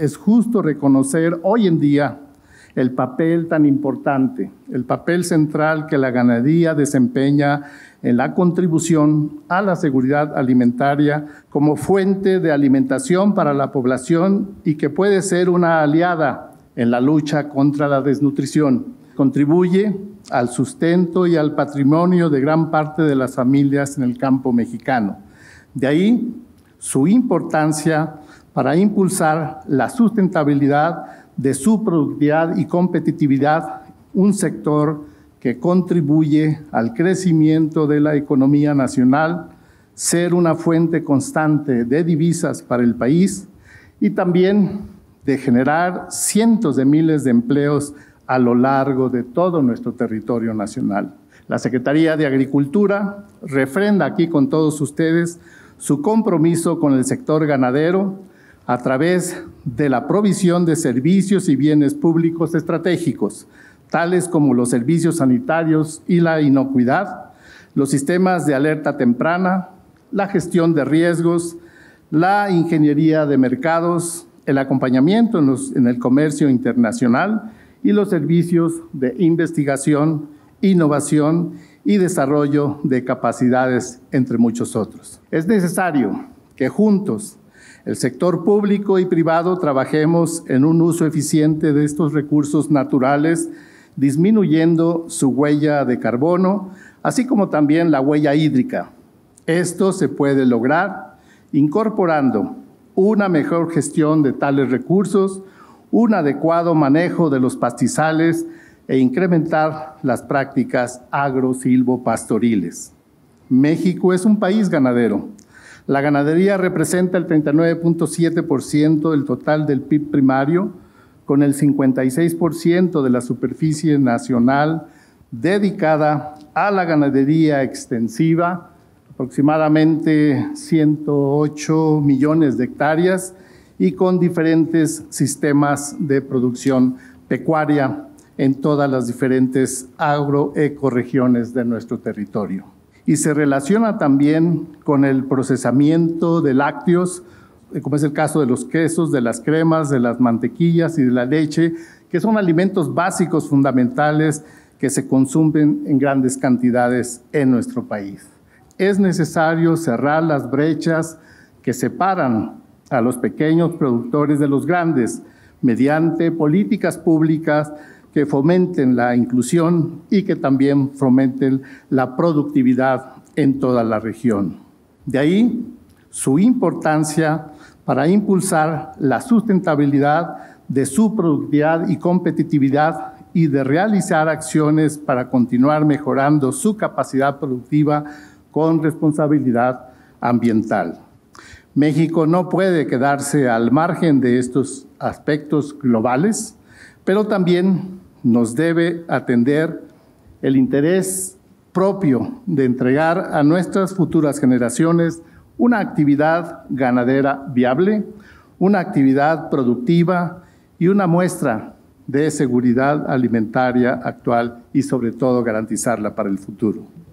es justo reconocer hoy en día el papel tan importante, el papel central que la ganadería desempeña en la contribución a la seguridad alimentaria como fuente de alimentación para la población y que puede ser una aliada en la lucha contra la desnutrición. Contribuye al sustento y al patrimonio de gran parte de las familias en el campo mexicano. De ahí su importancia para impulsar la sustentabilidad de su productividad y competitividad, un sector que contribuye al crecimiento de la economía nacional, ser una fuente constante de divisas para el país y también de generar cientos de miles de empleos a lo largo de todo nuestro territorio nacional. La Secretaría de Agricultura refrenda aquí con todos ustedes su compromiso con el sector ganadero, a través de la provisión de servicios y bienes públicos estratégicos, tales como los servicios sanitarios y la inocuidad, los sistemas de alerta temprana, la gestión de riesgos, la ingeniería de mercados, el acompañamiento en, el comercio internacional y los servicios de investigación, innovación y desarrollo de capacidades, entre muchos otros. Es necesario que juntos el sector público y privado trabajemos en un uso eficiente de estos recursos naturales, disminuyendo su huella de carbono, así como también la huella hídrica. Esto se puede lograr incorporando una mejor gestión de tales recursos, un adecuado manejo de los pastizales e incrementar las prácticas agro-silvopastoriles. México es un país ganadero la ganadería representa el 39.7% del total del PIB primario, con el 56% de la superficie nacional dedicada a la ganadería extensiva, aproximadamente 108 millones de hectáreas y con diferentes sistemas de producción pecuaria en todas las diferentes agroecoregiones de nuestro territorio y se relaciona también con el procesamiento de lácteos, eh, como es el caso de los quesos, de las cremas, de las mantequillas y de la leche, que son alimentos básicos fundamentales que se consumen en grandes cantidades en nuestro país. Es necesario cerrar las brechas que separan a los pequeños productores de los grandes mediante políticas públicas que fomenten la inclusión y que también fomenten la productividad en toda la región. De ahí su importancia para impulsar la sustentabilidad de su productividad y competitividad y de realizar acciones para continuar mejorando su capacidad productiva con responsabilidad ambiental. México no puede quedarse al margen de estos aspectos globales, pero también nos debe atender el interés propio de entregar a nuestras futuras generaciones una actividad ganadera viable, una actividad productiva y una muestra de seguridad alimentaria actual y sobre todo garantizarla para el futuro.